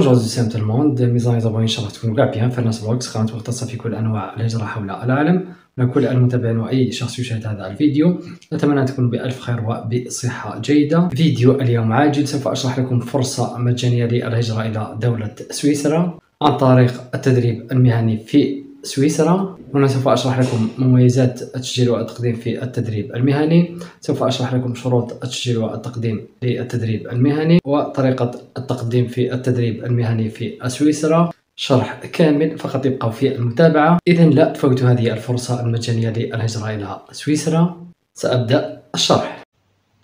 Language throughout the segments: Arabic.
Aujourd'hui, c'est tout le monde. Mes amis, abonnés, j'espère que vous allez bien. Fernand Vlogs قناة مختصة في كل أنواع الهجرة حول العالم ولكل المتابعين وأي شخص يشاهد هذا الفيديو أتمنى أن تكونوا بألف خير وبصحة جيدة فيديو اليوم عاجل سوف أشرح لكم فرصة مجانية للهجرة إلى دولة سويسرا عن طريق التدريب المهني في سويسرا هنا سوف أشرح لكم مميزات التسجيل والتقديم في التدريب المهني سوف أشرح لكم شروط التسجيل والتقديم للتدريب المهني وطريقة التقديم في التدريب المهني في سويسرا شرح كامل فقط يبقى في المتابعة إذا لا تفوتوا هذه الفرصة المجانية للهجرة إلى سويسرا سأبدأ الشرح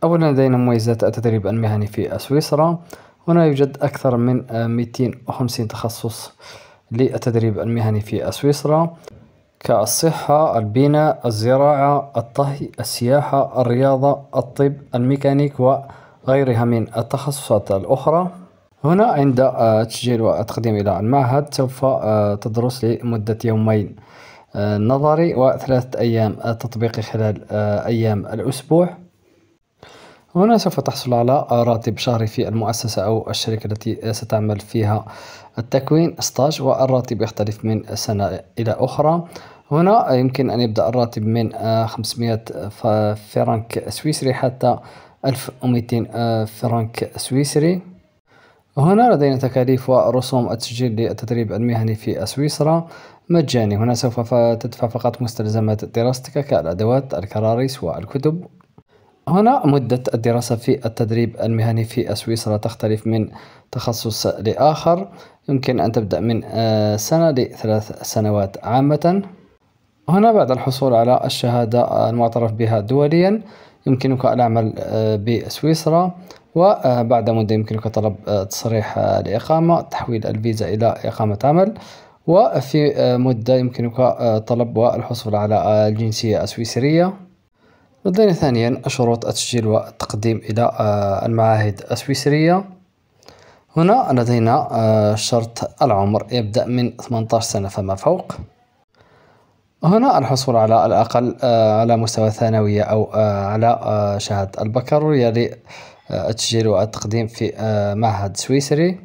أولا لدينا مميزات التدريب المهني في سويسرا هنا يوجد أكثر من 250 تخصص للتدريب المهني في سويسرا كالصحة، البناء، الزراعة، الطهي، السياحة، الرياضة، الطب، الميكانيك وغيرها من التخصصات الأخرى. هنا عند آه، تسجيل وتقديم إلى المعهد سوف آه، تدرس لمدة يومين آه، نظري وثلاثة أيام تطبيقي خلال أيام الأسبوع. هنا سوف تحصل على راتب شهري في المؤسسة أو الشركة التي ستعمل فيها التكوين استاج والراتب يختلف من سنة إلى أخرى هنا يمكن أن يبدأ الراتب من 500 فرنك سويسري حتى 1200 فرنك سويسري هنا لدينا تكاليف ورسوم التسجيل للتدريب المهني في سويسرا مجاني هنا سوف تدفع فقط مستلزمات دراستك كالأدوات الكراريس والكتب هنا مدة الدراسة في التدريب المهني في سويسرا تختلف من تخصص لآخر يمكن أن تبدأ من آه، سنة لثلاث سنوات عامة هنا بعد الحصول على الشهادة المعترف بها دوليا يمكنك العمل آه، بسويسرا وبعد مدة يمكنك طلب آه، تصريح الإقامة تحويل الفيزا إلى إقامة عمل وفي مدة يمكنك طلب والحصول على الجنسية السويسرية لدينا ثانيا شروط التسجيل والتقديم إلى آه، المعاهد السويسرية هنا لدينا آه، شرط العمر يبدأ من 18 سنة فما فوق هنا الحصول على الأقل آه، على مستوى ثانوية أو على شهادة البكالوريا للتسجيل والتقديم في معهد سويسري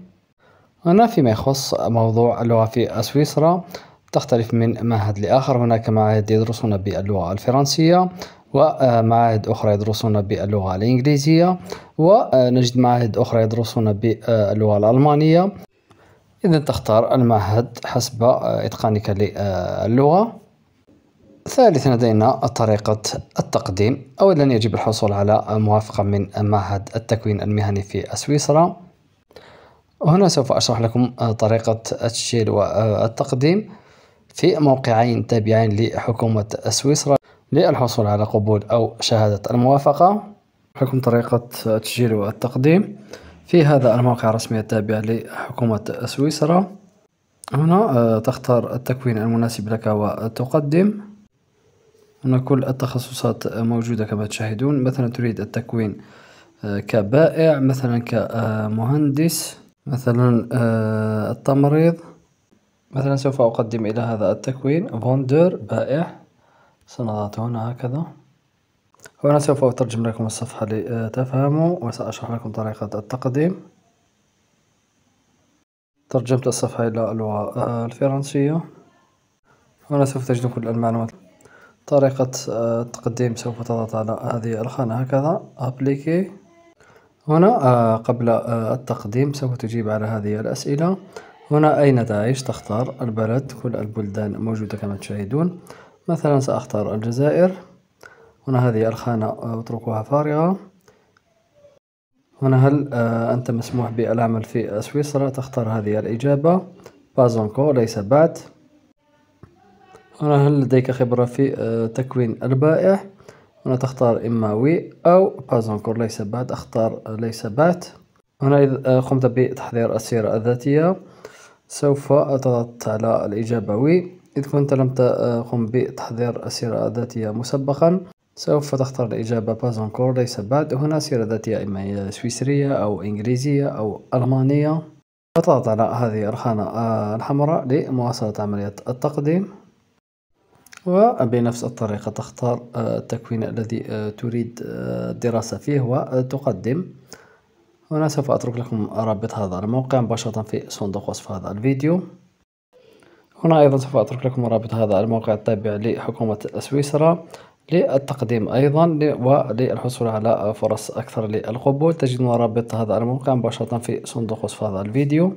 هنا فيما يخص موضوع اللغة في سويسرا تختلف من معهد لآخر هناك معاهد يدرسون باللغة الفرنسية ومعاهد أخرى يدرسون باللغة الإنجليزية ونجد معاهد أخرى يدرسون باللغة الألمانية إذا تختار المعهد حسب إتقانك للغة ثالثا لدينا طريقة التقديم أولا يجب الحصول على موافقة من معهد التكوين المهني في سويسرا هنا سوف أشرح لكم طريقة التسجيل والتقديم في موقعين تابعين لحكومة سويسرا للحصول على قبول أو شهادة الموافقة حكم طريقة التسجيل والتقديم في هذا الموقع الرسمي التابع لحكومة سويسرا هنا آه، تختار التكوين المناسب لك وتقدم هنا كل التخصصات موجودة كما تشاهدون مثلا تريد التكوين آه، كبائع مثلا كمهندس مثلا آه، التمريض مثلا سوف أقدم إلى هذا التكوين فوندر بائع سنضغط هنا هكذا وأنا سوف أترجم لكم الصفحة لتفهموا وسأشرح لكم طريقة التقديم ترجمت الصفحة إلى اللغة آه، الفرنسية هنا سوف تجدون كل المعلومات طريقة آه، التقديم سوف تضغط على هذه الخانة هكذا أبليكي هنا آه، قبل التقديم سوف تجيب على هذه الأسئلة هنا أين تعيش تختار البلد كل البلدان موجودة كما تشاهدون مثلا سأختار الجزائر هنا هذه الخانة آه، أتركها فارغة هنا هل آه، أنت مسموح بالعمل في سويسرا تختار هذه الإجابة بازونكو ليس بعد هنا هل لديك خبرة في آه، تكوين البائع هنا تختار إما وي أو بازونكور ليس بعد أختار ليس بعد هنا إذا قمت بتحضير السيرة الذاتية سوف تضغط على الإجابة وي إذ كنت لم تقم بتحضير سيرة ذاتية مسبقا سوف تختار الإجابة بازونكور ليس بعد هنا سيرة ذاتية إما هي سويسرية أو إنجليزية أو ألمانية فتضغط على هذه الخانة الحمراء لمواصلة عملية التقديم وبنفس الطريقة تختار التكوين الذي تريد الدراسة فيه وتقدم هنا سوف أترك لكم رابط هذا الموقع مباشرة في صندوق وصف هذا الفيديو هنا أيضا سوف أترك لكم رابط هذا الموقع التابع لحكومة سويسرا للتقديم أيضا وللحصول على فرص أكثر للقبول تجدون رابط هذا الموقع مباشرة في صندوق وصف هذا الفيديو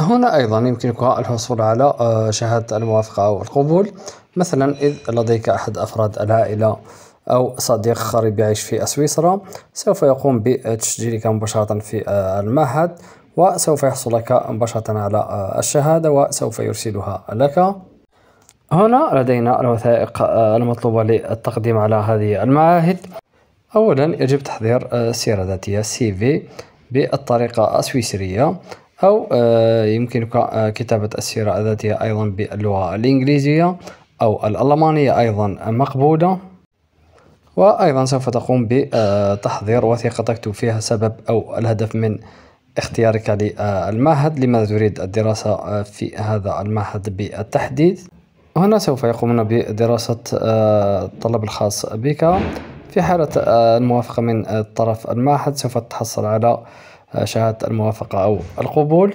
هنا أيضا يمكنك الحصول على آه، شهادة الموافقة أو القبول مثلا إذ لديك أحد أفراد العائلة أو صديق قريب يعيش في سويسرا سوف يقوم بتسجيلك مباشرة في آه، المعهد وسوف يحصل لك مباشرة على الشهادة وسوف يرسلها لك هنا لدينا الوثائق المطلوبة للتقديم على هذه المعاهد أولا يجب تحضير السيرة الذاتية سي في بالطريقة السويسرية أو آه، يمكنك كتابة السيرة الذاتية أيضا باللغة الإنجليزية أو الألمانية أيضا مقبولة وأيضا سوف تقوم بتحضير وثيقة تكتب فيها سبب أو الهدف من اختيارك للمعهد لماذا تريد الدراسة آه، في هذا المعهد بالتحديد هنا سوف يقومون بدراسة آه، الطلب الخاص بك في حالة آه، الموافقة من طرف المعهد سوف تحصل على شهادة الموافقة أو القبول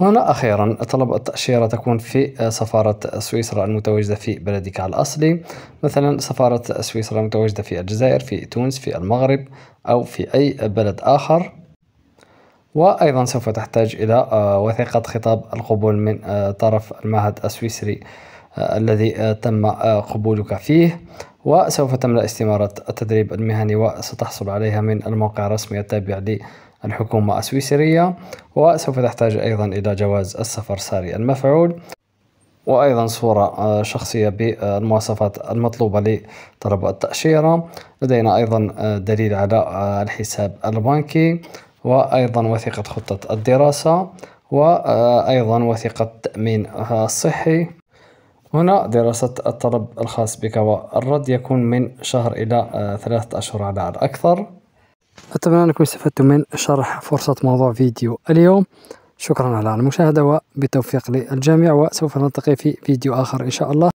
هنا أخيرا طلب التأشيرة تكون في سفارة سويسرا المتواجدة في بلدك الأصلي مثلا سفارة سويسرا المتواجدة في الجزائر في تونس في المغرب أو في أي بلد آخر وأيضا سوف تحتاج إلى آه، وثيقة خطاب القبول من آه، طرف المعهد السويسري آه، الذي تم قبولك فيه وسوف تملأ استمارة التدريب المهني وستحصل عليها من الموقع الرسمي التابع للحكومة السويسرية وسوف تحتاج أيضا إلى جواز السفر ساري المفعول وأيضا صورة شخصية بالمواصفات المطلوبة لطلب التأشيرة لدينا أيضا دليل على الحساب البنكي وأيضا وثيقة خطة الدراسة وأيضا وثيقة التأمين الصحي هنا دراسة الطلب الخاص بك والرد يكون من شهر إلى آه، ثلاثة أشهر على الأكثر أتمنى أنكم استفدتم من شرح فرصة موضوع فيديو اليوم شكرا على المشاهدة وبالتوفيق للجميع وسوف نلتقي في فيديو آخر إن شاء الله